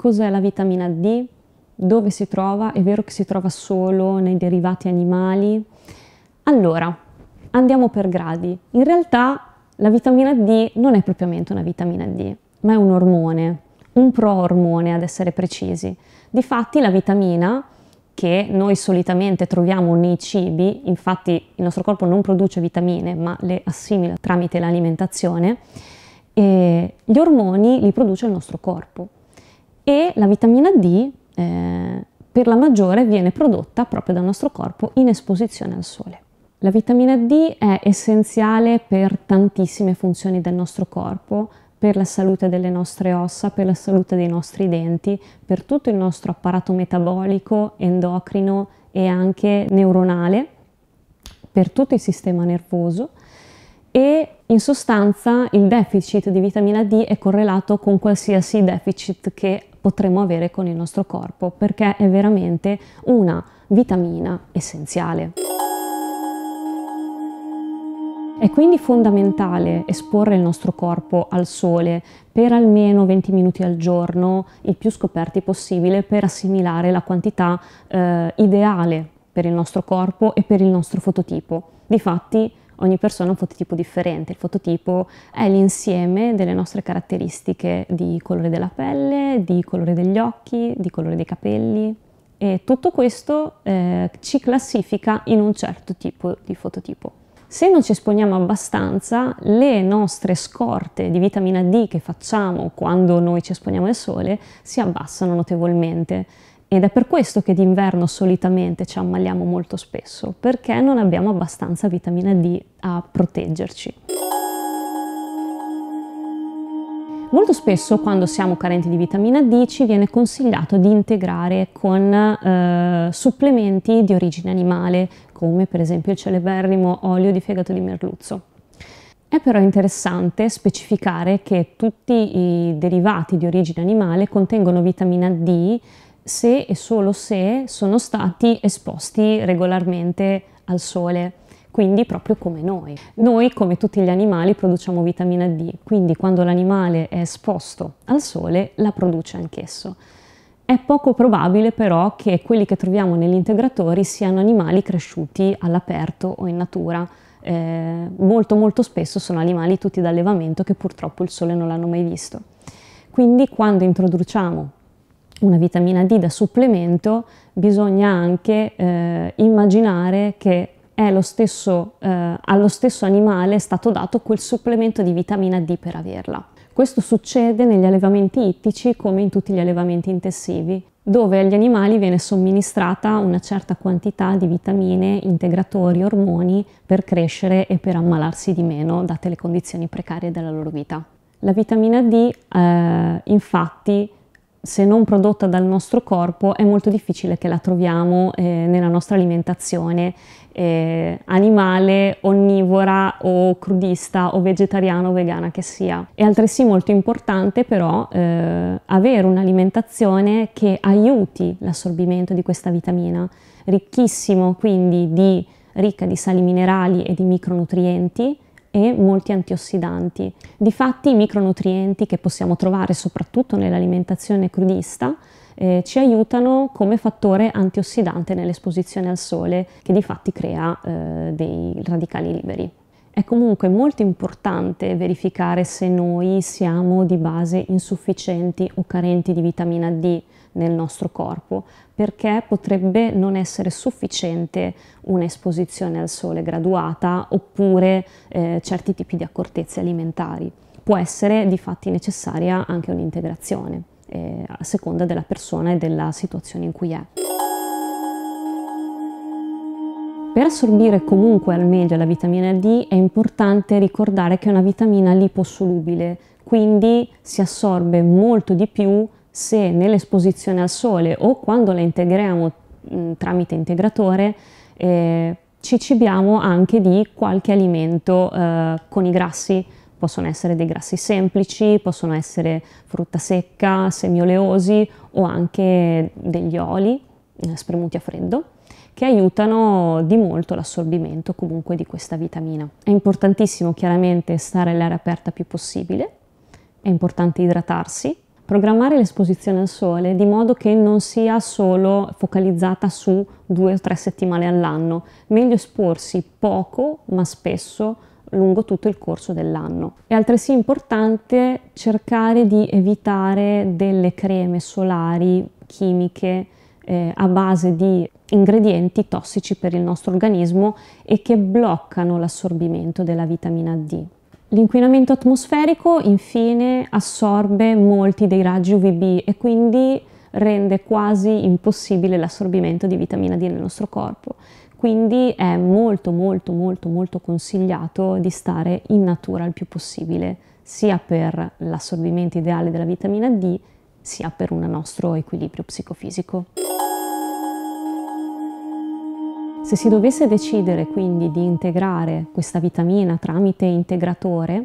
Cos'è la vitamina D? Dove si trova? È vero che si trova solo nei derivati animali? Allora, andiamo per gradi. In realtà la vitamina D non è propriamente una vitamina D, ma è un ormone, un pro-ormone ad essere precisi. Difatti la vitamina che noi solitamente troviamo nei cibi, infatti il nostro corpo non produce vitamine ma le assimila tramite l'alimentazione, eh, gli ormoni li produce il nostro corpo e la vitamina D eh, per la maggiore viene prodotta proprio dal nostro corpo in esposizione al sole. La vitamina D è essenziale per tantissime funzioni del nostro corpo, per la salute delle nostre ossa, per la salute dei nostri denti, per tutto il nostro apparato metabolico, endocrino e anche neuronale, per tutto il sistema nervoso e in sostanza il deficit di vitamina D è correlato con qualsiasi deficit che potremmo avere con il nostro corpo, perché è veramente una vitamina essenziale. È quindi fondamentale esporre il nostro corpo al sole per almeno 20 minuti al giorno, il più scoperti possibile, per assimilare la quantità eh, ideale per il nostro corpo e per il nostro fototipo. Difatti, ogni persona ha un fototipo differente. Il fototipo è l'insieme delle nostre caratteristiche di colore della pelle, di colore degli occhi, di colore dei capelli e tutto questo eh, ci classifica in un certo tipo di fototipo. Se non ci esponiamo abbastanza, le nostre scorte di vitamina D che facciamo quando noi ci esponiamo al sole si abbassano notevolmente ed è per questo che d'inverno solitamente ci ammaliamo molto spesso, perché non abbiamo abbastanza vitamina D a proteggerci. Molto spesso quando siamo carenti di vitamina D ci viene consigliato di integrare con eh, supplementi di origine animale, come per esempio il celeberrimo olio di fegato di merluzzo. È però interessante specificare che tutti i derivati di origine animale contengono vitamina D se e solo se sono stati esposti regolarmente al sole, quindi proprio come noi. Noi, come tutti gli animali, produciamo vitamina D, quindi quando l'animale è esposto al sole la produce anch'esso. È poco probabile però che quelli che troviamo negli integratori siano animali cresciuti all'aperto o in natura. Eh, molto molto spesso sono animali tutti d'allevamento che purtroppo il sole non l'hanno mai visto. Quindi quando introduciamo una vitamina D da supplemento, bisogna anche eh, immaginare che stesso, eh, allo stesso animale è stato dato quel supplemento di vitamina D per averla. Questo succede negli allevamenti ittici come in tutti gli allevamenti intensivi, dove agli animali viene somministrata una certa quantità di vitamine, integratori, ormoni per crescere e per ammalarsi di meno, date le condizioni precarie della loro vita. La vitamina D eh, infatti se non prodotta dal nostro corpo è molto difficile che la troviamo eh, nella nostra alimentazione eh, animale, onnivora o crudista o vegetariana o vegana che sia. È altresì molto importante però eh, avere un'alimentazione che aiuti l'assorbimento di questa vitamina, ricchissimo quindi di ricca di sali minerali e di micronutrienti, e molti antiossidanti. Difatti i micronutrienti che possiamo trovare soprattutto nell'alimentazione crudista eh, ci aiutano come fattore antiossidante nell'esposizione al sole che di fatti crea eh, dei radicali liberi. È comunque molto importante verificare se noi siamo di base insufficienti o carenti di vitamina D nel nostro corpo, perché potrebbe non essere sufficiente un'esposizione al sole graduata oppure eh, certi tipi di accortezze alimentari. Può essere di fatti necessaria anche un'integrazione, eh, a seconda della persona e della situazione in cui è. Per assorbire comunque al meglio la vitamina D è importante ricordare che è una vitamina liposolubile, quindi si assorbe molto di più se nell'esposizione al sole o quando la integriamo mh, mm, tramite integratore eh, ci cibiamo anche di qualche alimento eh, con i grassi, possono essere dei grassi semplici, possono essere frutta secca, semioleosi o anche degli oli eh, spremuti a freddo che aiutano di molto l'assorbimento comunque di questa vitamina. È importantissimo chiaramente stare all'aria aperta più possibile, è importante idratarsi, programmare l'esposizione al sole di modo che non sia solo focalizzata su due o tre settimane all'anno, meglio esporsi poco ma spesso lungo tutto il corso dell'anno. È altresì importante cercare di evitare delle creme solari chimiche eh, a base di ingredienti tossici per il nostro organismo e che bloccano l'assorbimento della vitamina D. L'inquinamento atmosferico infine assorbe molti dei raggi UVB e quindi rende quasi impossibile l'assorbimento di vitamina D nel nostro corpo. Quindi è molto molto molto molto consigliato di stare in natura il più possibile, sia per l'assorbimento ideale della vitamina D, sia per un nostro equilibrio psicofisico. Se si dovesse decidere quindi di integrare questa vitamina tramite integratore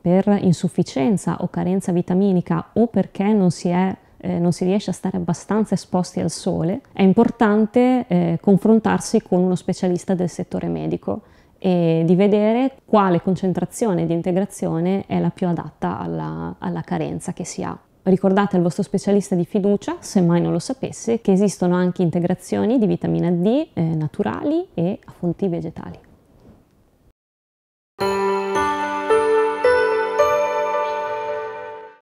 per insufficienza o carenza vitaminica o perché non si, è, eh, non si riesce a stare abbastanza esposti al sole, è importante eh, confrontarsi con uno specialista del settore medico e di vedere quale concentrazione di integrazione è la più adatta alla, alla carenza che si ha. Ricordate al vostro specialista di fiducia, se mai non lo sapesse, che esistono anche integrazioni di vitamina D eh, naturali e a fonti vegetali.